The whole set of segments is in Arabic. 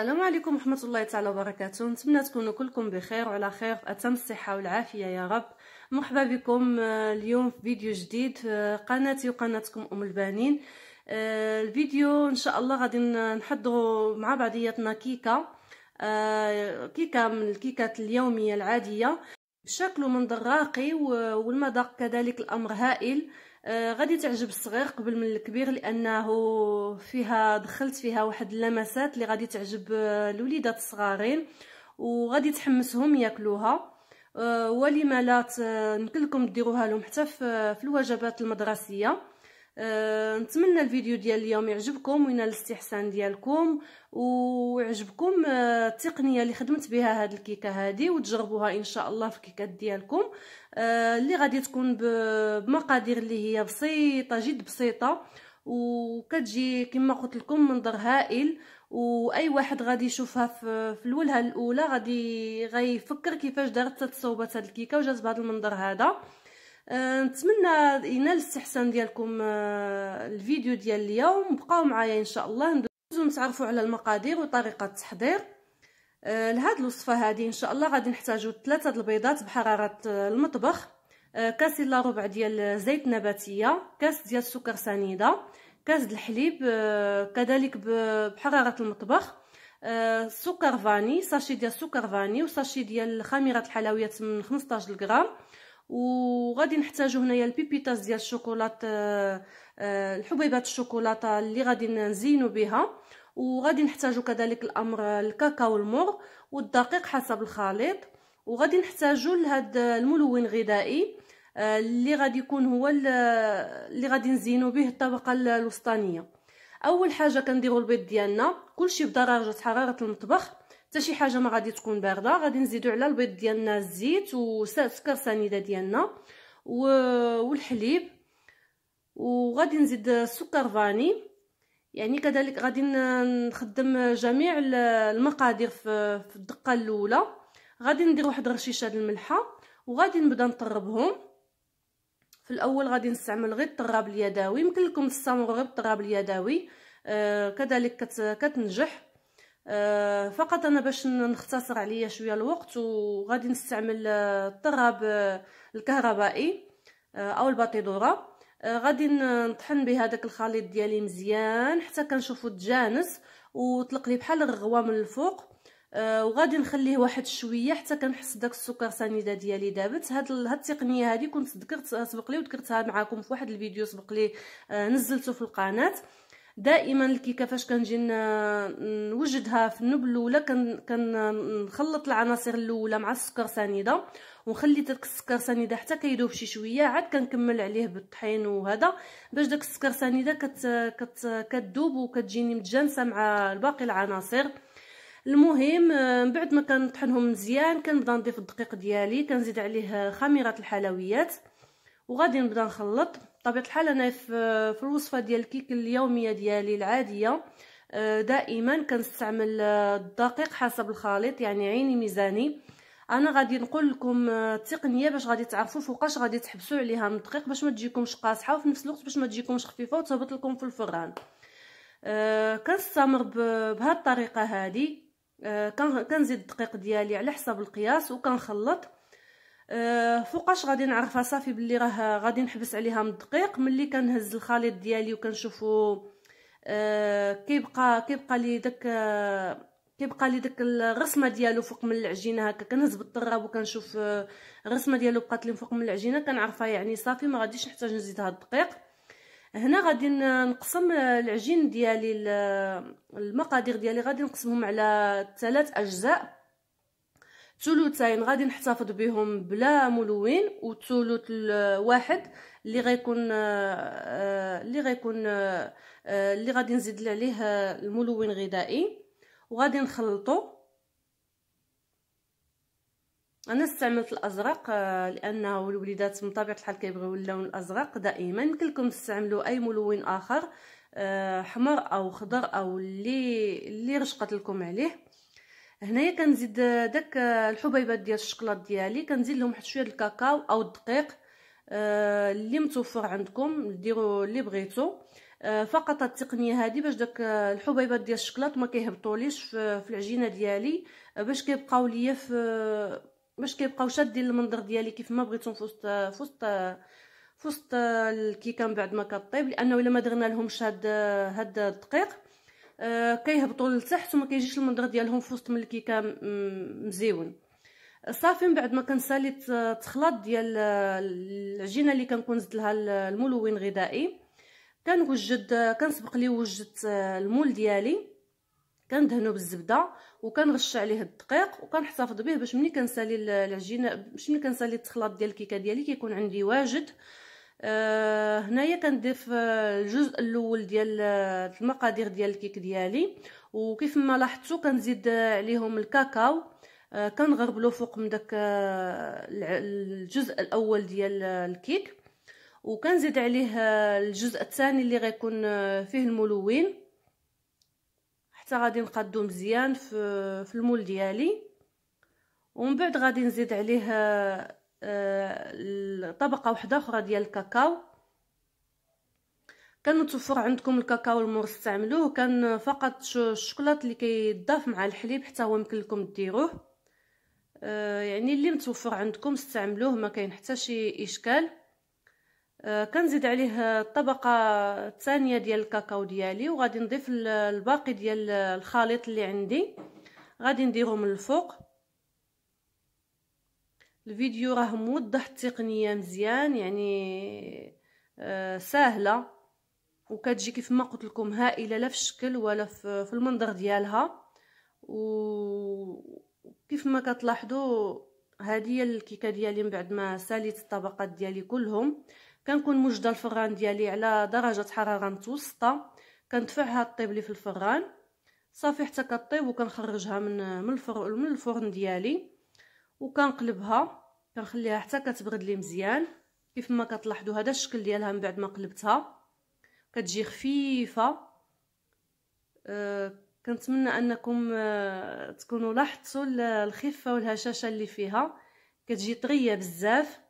السلام عليكم ورحمه الله تعالى وبركاته نتمنى تكونوا كلكم بخير وعلى خير اتم الصحه والعافيه يا رب مرحبا بكم آه، اليوم في فيديو جديد في آه، قناتي وقناتكم ام البنين آه، الفيديو ان شاء الله غادي نحضروا مع بعضياتنا كيكه كيكه من الكيكات اليوميه العاديه بشكل ومنظر راقي والمذاق كذلك الامر هائل آه، غادي تعجب الصغير قبل من الكبير لانه فيها دخلت فيها واحد اللمسات اللي غادي تعجب آه، الوليدات الصغارين وغادي تحمسهم ياكلوها آه، ولما لا يمكن لكم ديروها لهم حتى في الوجبات المدرسيه أه، نتمنى الفيديو ديال اليوم يعجبكم وينال الاستحسان ديالكم ويعجبكم أه، التقنيه اللي خدمت بها هاد الكيكه هادي وتجربوها ان شاء الله في الكيكات ديالكم أه، اللي غادي تكون بمقادير اللي هي بسيطه جد بسيطه وكتجي كما قلت لكم منظر هائل واي واحد غادي يشوفها في الولهه الاولى غادي غيفكر كيفاش دارت تصوبات هاد الكيكه وجات بهذا المنظر هذا أه، نتمنى ينال الاستحسان ديالكم أه، الفيديو ديال اليوم بقاو معايا ان شاء الله ندوزو نتعرفوا على المقادير وطريقه التحضير أه، لهاد الوصفه هذه ان شاء الله غادي نحتاجو ثلاثه البيضات بحراره المطبخ كاس الا ربع ديال زيت نباتيه كاس ديال السكر سنيده كاس الحليب كذلك بحراره المطبخ سكر فاني ساشي ديال السكر فاني وساشي ديال خميره الحلويات من 15 غرام وغادي نحتاجو هنايا البيبيتاس ديال الشوكولاط آه، آه، الحبيبات الشوكولاته اللي غادي نزينو بها وغادي نحتاجو كذلك الامر الكاكاو المر والدقيق حسب الخليط وغادي نحتاجو لهاد الملون غذائي آه، اللي غادي يكون هو اللي غادي نزينو به الطبقه الوسطانيه اول حاجه كنديرو البيض ديالنا كلشي بدرجه حراره المطبخ حتى شي حاجه ما غادي تكون بارده غادي نزيدو على البيض ديالنا الزيت وسكر سنيده ديالنا والحليب وغادي نزيد السكر فاني يعني كذلك غادي نخدم جميع المقادير في الدقه الاولى غادي ندير واحد رشيشه د الملحه وغادي نبدا نطربهم في الاول غادي نستعمل غير الطراب اليدوي يمكن لكم تستعملوا غير الطراب اليدوي آه كذلك كت... كتنجح آه، فقط انا باش نختصر عليا شويه الوقت وغادي نستعمل آه، الطراب آه، الكهربائي او الباتيدوره غادي نطحن بهذاك الخليط ديالي مزيان حتى كنشوفو تجانس وطلق لي بحال الرغوه من الفوق وغادي نخليه واحد شويه حتى كنحس داك السكر سنيده ديالي دابت هاد هاد التقنيه هذه كنت ذكرت سبق لي وذكرتها معكم في واحد الفيديو سبق لي نزلته في القناه دائما الكيكه فاش كنجي نوجدها في النبل الاولى كنخلط العناصر الاولى مع السكر سنيده ونخلي داك السكر سنيده حتى كيذوب شي شويه عاد كنكمل عليه بالطحين وهذا باش داك السكر سنيده كت كت كتذوب وكتجيني متجانسه مع باقي العناصر المهم من بعد ما كنطحنهم مزيان كنبدا نضيف الدقيق ديالي كنزيد عليه خميره الحلويات وغادي نبدا نخلط بطبيعه الحال انا في الوصفه ديال الكيك اليوميه ديالي العاديه آه، دائما كنستعمل آه، الدقيق حسب الخليط يعني عيني ميزاني انا غادي نقول لكم آه، التقنيه باش غادي تعرفوا فوقاش غادي تحبسوا عليها من الدقيق باش ما تجيكمش قاصحه وفي نفس الوقت باش ما تجيكمش خفيفه وتهبط لكم في الفران أه كنستمر بهذه الطريقه هذه أه كنزيد الدقيق ديالي على حسب القياس وكنخلط أه، فوقاش غادي نعرفها صافي باللي راه غادي نحبس عليها من الدقيق ملي كنهز الخليط ديالي وكنشوفو أه، كيبقى كيبقى لي داك كيبقى لي داك الرسمه ديالو فوق من العجينه هكا كنهز بالطراب وكنشوف أه، الرسمه ديالو بقات لي فوق من العجينه كنعرفها يعني صافي ما غاديش نحتاج نزيدها الدقيق هنا غادي نقسم العجين ديالي المقادير ديالي غادي نقسمهم على ثلاث اجزاء ثلثين غادي نحتفظ بهم بلا ملون والثلث الواحد اللي غيكون آه، آه، اللي غيكون آه، اللي غادي نزيد عليه الملون الغذائي وغادي نخلطو انا استعملت الازرق لانه الوليدات من طبيعه الحال كيبغيو اللون الازرق دائما يمكن لكم تستعملوا اي ملون اخر حمر او خضر او اللي اللي رشقت لكم عليه هنايا كنزيد داك الحبيبات ديال الشكلاط ديالي كنزيد لهم واحد شويه الكاكاو او الدقيق آه، اللي متوفر عندكم ديروا اللي بغيتو آه، فقط التقنيه هذه باش داك الحبيبات ديال الشكلاط ما كيهبطوليش في, في العجينه ديالي آه، باش كيبقاو ليا في باش كيبقاو شادين المنظر ديالي كيف ما بغيتهم في وسط في وسط في وسط الكيكه من بعد ما كطيب لانه الا ما درنا لهمش هاد هاد الدقيق آه كيهبطوا لتحت وما كيجيش المنظر ديالهم في وسط من الكيكه مزيون صافي من بعد ما كنسالي التخلاط ديال آه، العجينه اللي كنكون زدت لها الملون الغذائي كنوجد آه، كنسبق لي وجدت آه، المول ديالي كندهنو بالزبده وكنغش عليه الدقيق وكنحتفظ به باش ملي كنسالي العجينه باش ملي كنسالي التخلاط ديال الكيكه ديالي كيكون عندي واجد آه آه هنايا كنضيف آه، الجزء الاول ديال آه، المقادير ديال الكيك ديالي وكيف ما لاحظتوا كنزيد آه، عليهم الكاكاو آه كنغربلو فوق من داك الجزء الاول ديال الكيك وكنزيد عليه الجزء الثاني اللي غيكون فيه الملون حتى غادي نقادو مزيان في المول ديالي ومن بعد غادي نزيد عليه آه، طبقه واحده اخرى ديال الكاكاو كان متوفر عندكم الكاكاو استعملوه كان فقط الشوكولات اللي كيضاف مع الحليب حتى هو يمكن لكم ديروه آه يعني اللي متوفر عندكم استعملوه ما كاين حتى شي اشكال آه كنزيد عليه الطبقه الثانيه ديال الكاكاو ديالي وغادي نضيف الباقي ديال الخليط اللي عندي غادي نديرو من الفوق الفيديو راه موضح التقنيه مزيان يعني آه سهله وكتجي كيف ما قلت لكم هائله لا في الشكل ولا في, في المنظر ديالها وكيف ما كتلاحظوا هذه هي الكيكه ديالي من بعد ما ساليت الطبقات ديالي كلهم كنكون موجده الفران ديالي على درجه حراره متوسطه كندفعها طيب لي في الفران صافي حتى كطيب وكنخرجها من من الفرن ديالي وكنقلبها كنخليها حتى كتبرد لي مزيان كيف ما كتلاحظوا هذا الشكل ديالها من بعد ما قلبتها كتجي خفيفه أه كنتمنى انكم أه تكونوا لاحظتوا الخفه والهشاشه اللي فيها كتجي طريه بزاف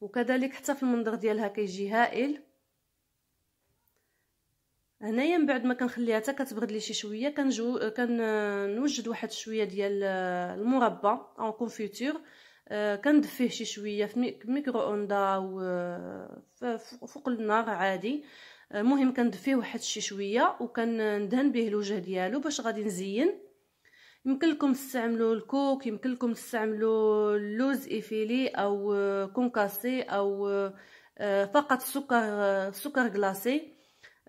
وكذلك حتى في المنظر ديالها كيجي هائل هنايا من بعد ما كنخليها حتى كتبرد لي شي شويه كنجو كنوجد واحد شويه ديال آه، المربى اون آه، كونفيتور كندفيه شي شويه في ميكرو اوندا آه، فوق النار عادي المهم كندفيه واحد شي شويه وكندهن به الوجه ديالو باش غادي نزين يمكن لكم تستعملوا الكوك يمكن لكم تستعملوا اللوز ايفيلي او كونكاسي او فقط سكر سكر غلاسي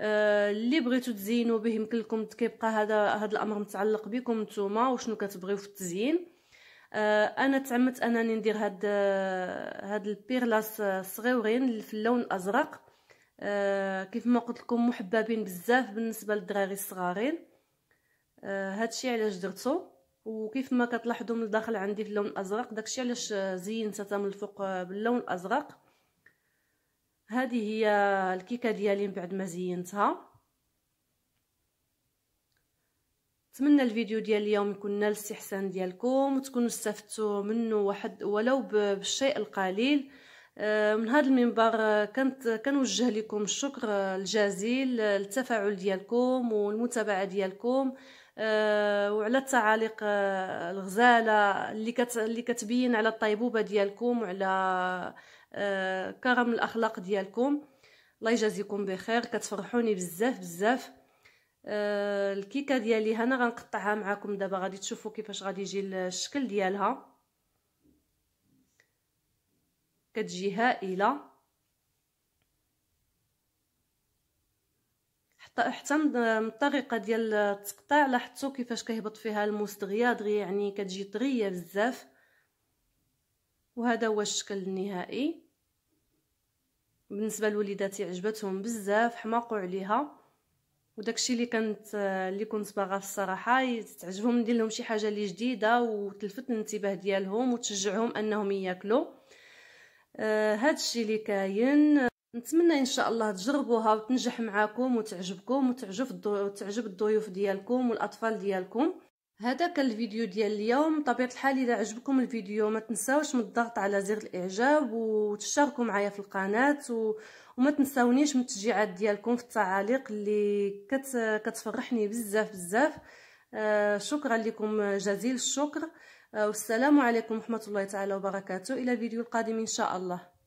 آه، اللي بغيتو تزينوا به يمكن لكم كيبقى هذا هذا الامر متعلق بكم نتوما وشنو كتبغيو في التزيين آه، انا تعمدت انني ندير هاد هاد البيرلاس صغيورين في اللون الازرق آه، كيف ما قلت لكم محببين بزاف بالنسبه للدراري الصغارين هادشي علاش درتو وكيف ما كتلاحظوا من الداخل عندي في اللون الازرق داكشي علاش زينتها من الفوق باللون الازرق هذه هي الكيكه ديالي من بعد ما زينتها نتمنى الفيديو ديال اليوم يكون نال الاستحسان ديالكم وتكونوا استفدتوا منه واحد ولو بالشيء القليل آه، من هذا المنبر كنت كنوجه لكم الشكر الجزيل للتفاعل ديالكم والمتابعه ديالكم آه، وعلى التعاليق آه، الغزاله اللي كت اللي كتبين على الطيبوبه ديالكم وعلى آه، كرم الاخلاق ديالكم الله يجازيكم بخير كتفرحوني بزاف بزاف الكيكه ديالي هنا غنقطعها معكم دابا غادي تشوفوا كيفاش غادي يجي الشكل ديالها كتجي هائله حتى حتى الطريقه ديال التقطيع لاحظتوا كيفاش كيهبط فيها الموس دغيا دغيا يعني كتجي طريه بزاف وهذا هو الشكل النهائي بالنسبه لوليداتي عجبتهم بزاف حماقوا عليها وداكشي اللي كانت اللي كنت باغا الصراحه تعجبهم ندير لهم شي حاجه اللي جديده وتلفت الانتباه ديالهم وتشجعهم انهم ياكلوا هذا آه، الشيء اللي كاين نتمنى ان شاء الله تجربوها وتنجح معاكم وتعجبكم وتعجب وتعجب الضيوف ديالكم والاطفال ديالكم هذا كان الفيديو ديال اليوم بطبيعه الحال اذا عجبكم الفيديو ما تنساوش من الضغط على زر الاعجاب وتشتركوا معايا في القناه و... وما تنساونيش من التشجيعات ديالكم في التعاليق اللي كت... كتفرحني بزاف بزاف آه شكرا لكم جزيل الشكر آه والسلام عليكم ورحمه الله تعالى وبركاته الى الفيديو القادم ان شاء الله